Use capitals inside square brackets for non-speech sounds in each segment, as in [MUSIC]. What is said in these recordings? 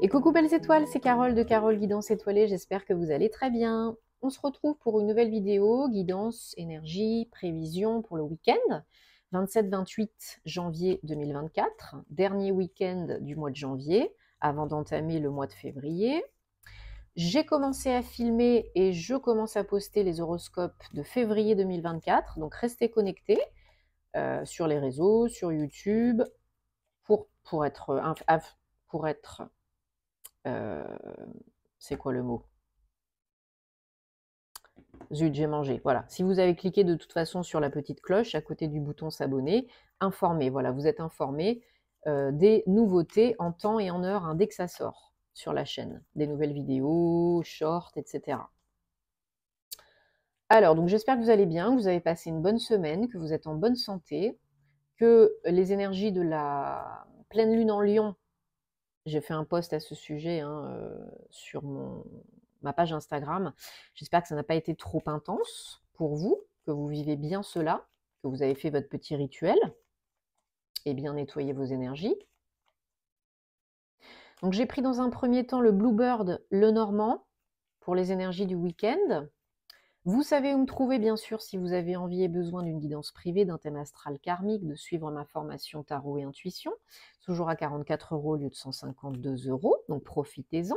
Et coucou belles étoiles, c'est Carole de Carole Guidance Étoilée, j'espère que vous allez très bien. On se retrouve pour une nouvelle vidéo, guidance, énergie, prévision pour le week-end, 27-28 janvier 2024, dernier week-end du mois de janvier, avant d'entamer le mois de février. J'ai commencé à filmer et je commence à poster les horoscopes de février 2024, donc restez connectés euh, sur les réseaux, sur YouTube, pour, pour être, pour être euh, c'est quoi le mot Zut, j'ai mangé. Voilà. Si vous avez cliqué de toute façon sur la petite cloche à côté du bouton s'abonner, informez. Voilà, vous êtes informé euh, des nouveautés en temps et en heure hein, dès que ça sort sur la chaîne. Des nouvelles vidéos, shorts, etc. Alors, donc j'espère que vous allez bien, que vous avez passé une bonne semaine, que vous êtes en bonne santé, que les énergies de la pleine lune en lion j'ai fait un post à ce sujet hein, euh, sur ma page Instagram. J'espère que ça n'a pas été trop intense pour vous, que vous vivez bien cela, que vous avez fait votre petit rituel et bien nettoyé vos énergies. Donc j'ai pris dans un premier temps le Bluebird, le Normand, pour les énergies du week-end. Vous savez où me trouver, bien sûr, si vous avez envie et besoin d'une guidance privée, d'un thème astral karmique, de suivre ma formation tarot et intuition, toujours à 44 euros au lieu de 152 euros, donc profitez-en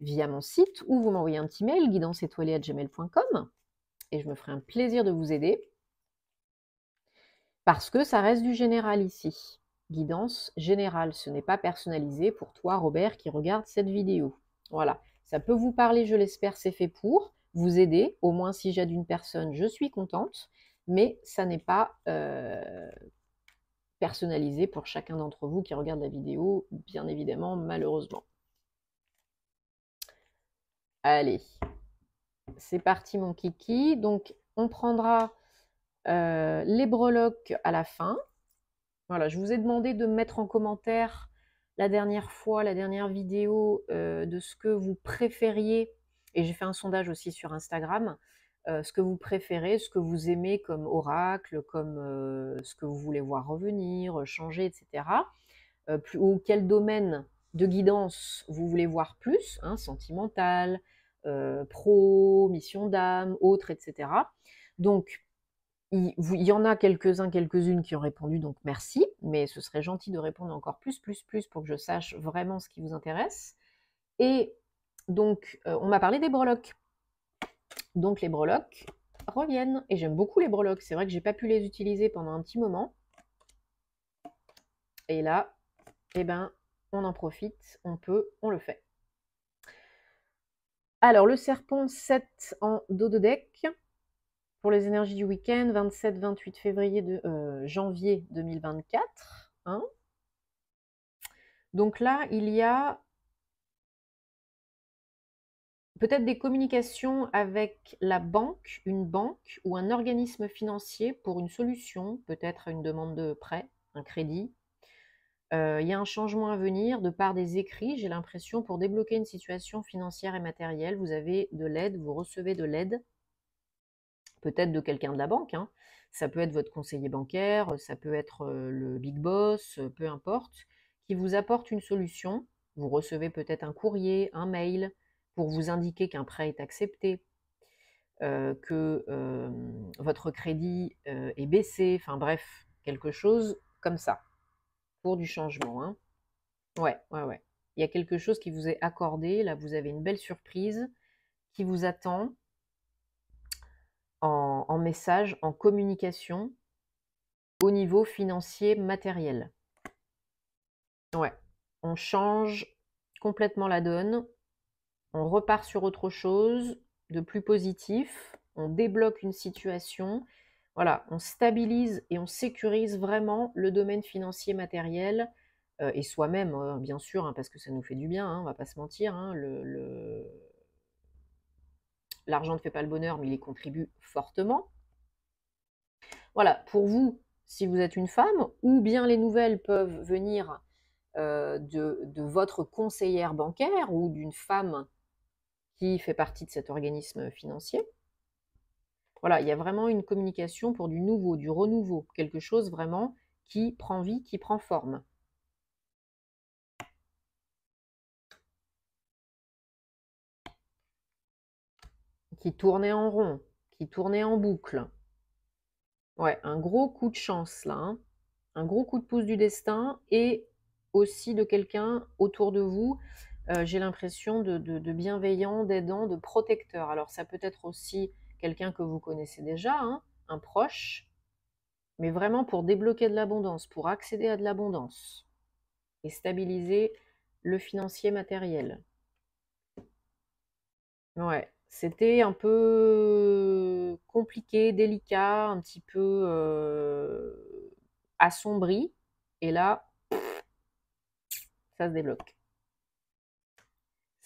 via mon site ou vous m'envoyez un petit mail gmail.com et je me ferai un plaisir de vous aider parce que ça reste du général ici. Guidance générale, ce n'est pas personnalisé pour toi Robert qui regarde cette vidéo. Voilà, ça peut vous parler, je l'espère, c'est fait pour vous aider. Au moins, si j'aide une personne, je suis contente, mais ça n'est pas euh, personnalisé pour chacun d'entre vous qui regarde la vidéo, bien évidemment, malheureusement. Allez, c'est parti mon kiki. Donc, on prendra euh, les breloques à la fin. Voilà, je vous ai demandé de mettre en commentaire la dernière fois, la dernière vidéo, euh, de ce que vous préfériez j'ai fait un sondage aussi sur Instagram, euh, ce que vous préférez, ce que vous aimez comme oracle, comme euh, ce que vous voulez voir revenir, changer, etc. Euh, ou quel domaine de guidance vous voulez voir plus, hein, sentimental, pro, mission d'âme, autre, etc. Donc, il, il y en a quelques-uns, quelques-unes qui ont répondu, donc merci, mais ce serait gentil de répondre encore plus, plus, plus pour que je sache vraiment ce qui vous intéresse. Et donc, euh, on m'a parlé des breloques. Donc, les breloques reviennent. Et j'aime beaucoup les breloques. C'est vrai que j'ai pas pu les utiliser pendant un petit moment. Et là, eh ben, on en profite, on peut, on le fait. Alors, le serpent 7 en dos pour les énergies du week-end, 27-28 février de euh, janvier 2024. Hein. Donc là, il y a peut-être des communications avec la banque, une banque ou un organisme financier pour une solution, peut-être une demande de prêt, un crédit. Euh, il y a un changement à venir de par des écrits, j'ai l'impression, pour débloquer une situation financière et matérielle. Vous avez de l'aide, vous recevez de l'aide, peut-être de quelqu'un de la banque. Hein. Ça peut être votre conseiller bancaire, ça peut être euh, le big boss, euh, peu importe, qui vous apporte une solution. Vous recevez peut-être un courrier, un mail, pour vous indiquer qu'un prêt est accepté, euh, que votre crédit est baissé, enfin bref, quelque chose comme ça, pour du changement. Hein. Ouais, ouais, ouais. Il y a quelque chose qui vous est accordé, là vous avez une belle surprise qui vous attend en, en message, en communication, au niveau financier, matériel. Ouais, on change complètement la donne, on repart sur autre chose de plus positif, on débloque une situation, voilà, on stabilise et on sécurise vraiment le domaine financier matériel euh, et soi-même, hein, bien sûr, hein, parce que ça nous fait du bien, on hein, on va pas se mentir, l'argent ne fait pas le bonheur, mais il y contribue fortement. Voilà, pour vous, si vous êtes une femme, ou bien les nouvelles peuvent venir euh, de, de, votre conseillère bancaire ou d'une femme qui fait partie de cet organisme financier. Voilà, il y a vraiment une communication pour du nouveau, du renouveau, quelque chose vraiment qui prend vie, qui prend forme. Qui tournait en rond, qui tournait en boucle. Ouais, un gros coup de chance là, hein. un gros coup de pouce du destin et aussi de quelqu'un autour de vous euh, j'ai l'impression de, bienveillant, d'aidant, de protecteur. Alors ça peut être aussi quelqu'un que vous connaissez déjà, hein, un proche, mais vraiment pour débloquer de l'abondance, pour accéder à de l'abondance et stabiliser le financier matériel. Ouais, c'était un peu compliqué, délicat, un petit peu euh, assombri. Et là, ça se débloque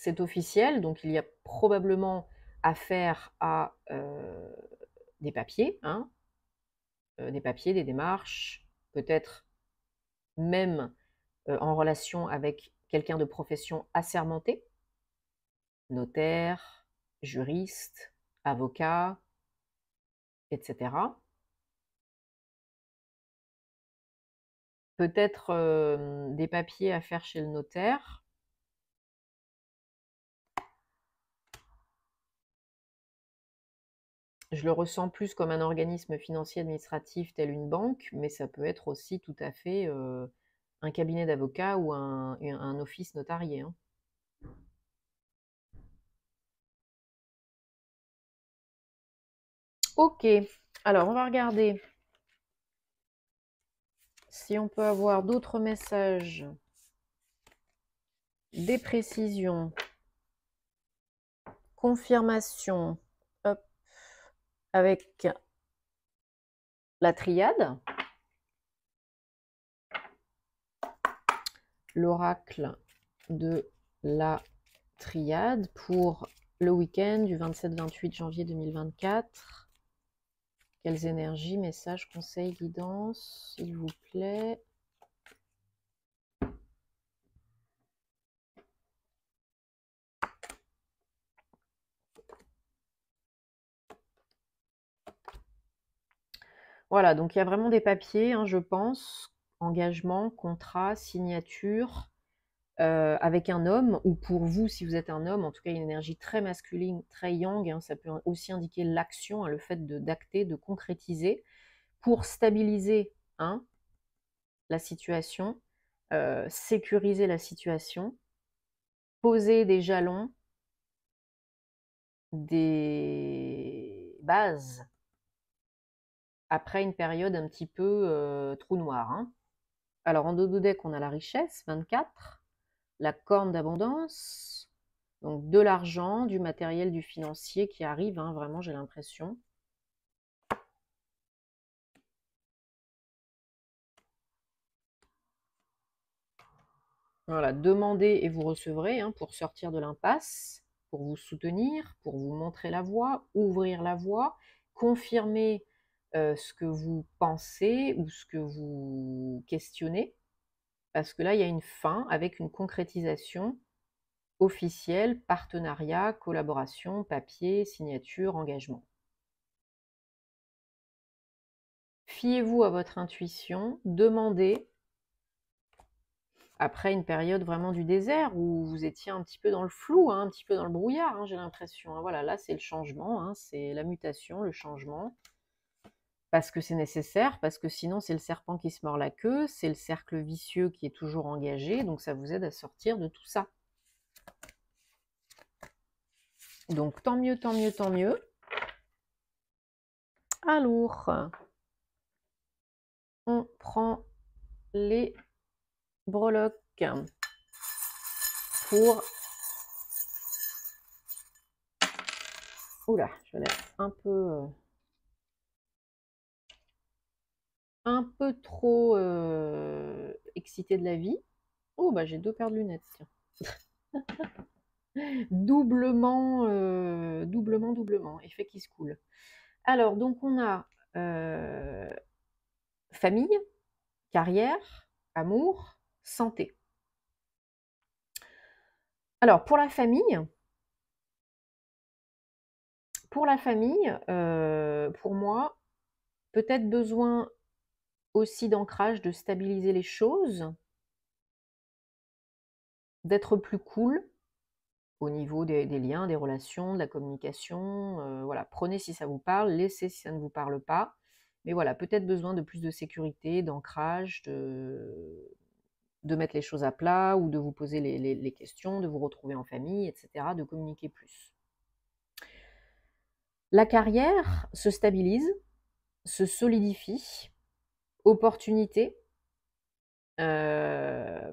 c'est officiel, donc il y a probablement affaire à euh, des papiers, hein. euh, des papiers, des démarches, peut-être même euh, en relation avec quelqu'un de profession assermenté, notaire, juriste, avocat, etc. Peut-être des papiers à faire chez le notaire, Je le ressens plus comme un organisme financier administratif tel une banque, mais ça peut être aussi tout à fait euh, un cabinet d'avocats ou un, un, office notarié. Hein. Ok, alors on va regarder si on peut avoir d'autres messages, des précisions, confirmation avec la triade, l'oracle de la triade pour le week-end du 27-28 janvier 2024. Quelles énergies, messages, conseils, guidance, s'il vous plaît. Voilà, donc il y a vraiment des papiers, hein, je pense, engagement, contrat, signature, euh, avec un homme, ou pour vous, si vous êtes un homme, en tout cas une énergie très masculine, très yang, hein. ça peut aussi indiquer l'action, hein, le fait d'acter, de, concrétiser, pour stabiliser la situation, euh, sécuriser la situation, poser des jalons, des bases après une période un petit peu euh, trou noir. Hein. Alors en dodo deck, on a la richesse, 24, la corne d'abondance, donc de l'argent, du matériel, du financier qui arrive, hein, vraiment j'ai l'impression. Voilà, demandez et vous recevrez hein, pour sortir de l'impasse, pour vous soutenir, pour vous montrer la voie, ouvrir la voie, confirmer euh, ce que vous pensez ou ce que vous questionnez, parce que là, il y a une fin avec une concrétisation officielle, partenariat, collaboration, papier, signature, engagement. Fiez-vous à votre intuition, demandez, après une période vraiment du désert où vous étiez un petit peu dans le flou, hein, un petit peu dans le brouillard, hein, j'ai l'impression. Hein. voilà, là c'est le changement, c'est la mutation, le changement parce que c'est nécessaire, parce que sinon c'est le serpent qui se mord la queue, c'est le cercle vicieux qui est toujours engagé, donc ça vous aide à sortir de tout ça. Donc tant mieux, tant mieux, tant mieux. Alors, on prend les breloques pour... Oula, je l'ai un peu... Euh, trop euh, excité de la vie. Oh, bah j'ai deux paires de lunettes, [LAUGHS] doublement, euh, doublement, doublement, effet qui se coule. Alors, donc on a euh, famille, carrière, amour, santé. Alors, pour la famille, pour la famille, pour moi, peut-être besoin aussi d'ancrage, de stabiliser les choses, d'être plus cool au niveau des, liens, des relations, de la communication. Euh, voilà, prenez si ça vous parle, laissez si ça ne vous parle pas. Mais voilà, peut-être besoin de plus de sécurité, d'ancrage, de, mettre les choses à plat ou de vous poser les questions, de vous retrouver en famille, etc., de communiquer plus. La carrière se stabilise, se solidifie, opportunité. Euh,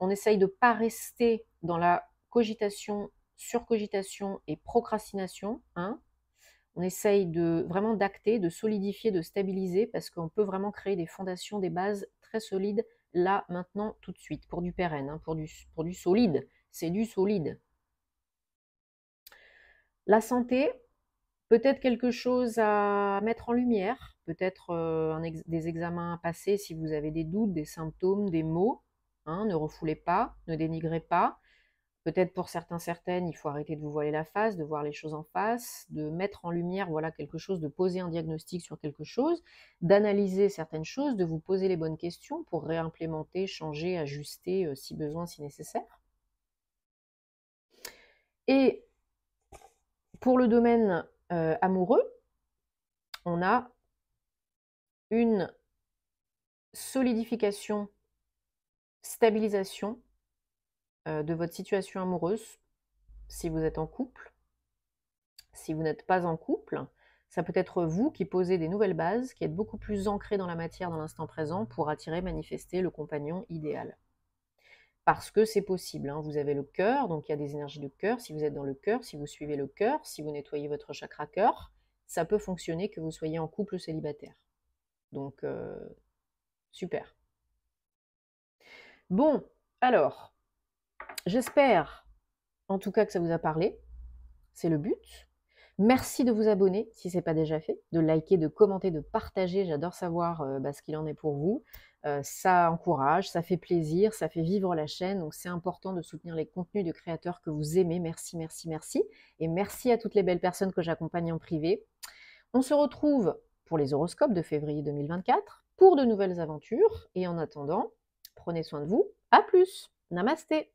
on essaye de ne pas rester dans la cogitation, surcogitation et procrastination. Hein. On essaye de vraiment d'acter, de solidifier, de stabiliser, parce qu'on peut vraiment créer des fondations, des bases très solides, là, maintenant, tout de suite, pour du pérenne, hein, pour du solide. C'est du solide. La santé, peut-être quelque chose à mettre en lumière, peut-être euh, des examens à passer si vous avez des doutes, des symptômes, des maux. Hein, ne refoulez pas, ne dénigrez pas. Peut-être pour certains, certaines, il faut arrêter de vous voiler la face, de voir les choses en face, de mettre en lumière voilà quelque chose, de poser un diagnostic sur quelque chose, d'analyser certaines choses, de vous poser les bonnes questions pour réimplémenter, changer, ajuster euh, si besoin, si nécessaire. Et pour le domaine euh, amoureux, on a une solidification, stabilisation euh, de votre situation amoureuse, si vous êtes en couple, si vous n'êtes pas en couple, ça peut être vous qui posez des nouvelles bases, qui êtes beaucoup plus ancré dans la matière, dans l'instant présent, pour attirer, manifester le compagnon idéal. Parce que c'est possible. Hein. Vous avez le cœur, donc il y a des énergies de cœur. Si vous êtes dans le cœur, si vous suivez le cœur, si vous nettoyez votre chakra cœur, ça peut fonctionner que vous soyez en couple célibataire. Donc, euh, super. Bon, alors, j'espère en tout cas que ça vous a parlé. C'est le but. Merci de vous abonner si ce n'est pas déjà fait, de liker, de commenter, de partager. J'adore savoir euh, bah, ce qu'il en est pour vous. Euh, ça encourage, ça fait plaisir, ça fait vivre la chaîne. Donc c'est important de soutenir les contenus de créateurs que vous aimez. Merci, merci, merci. Et merci à toutes les belles personnes que j'accompagne en privé. On se retrouve pour les horoscopes de février 2024, pour de nouvelles aventures. Et en attendant, prenez soin de vous. À plus. Namasté.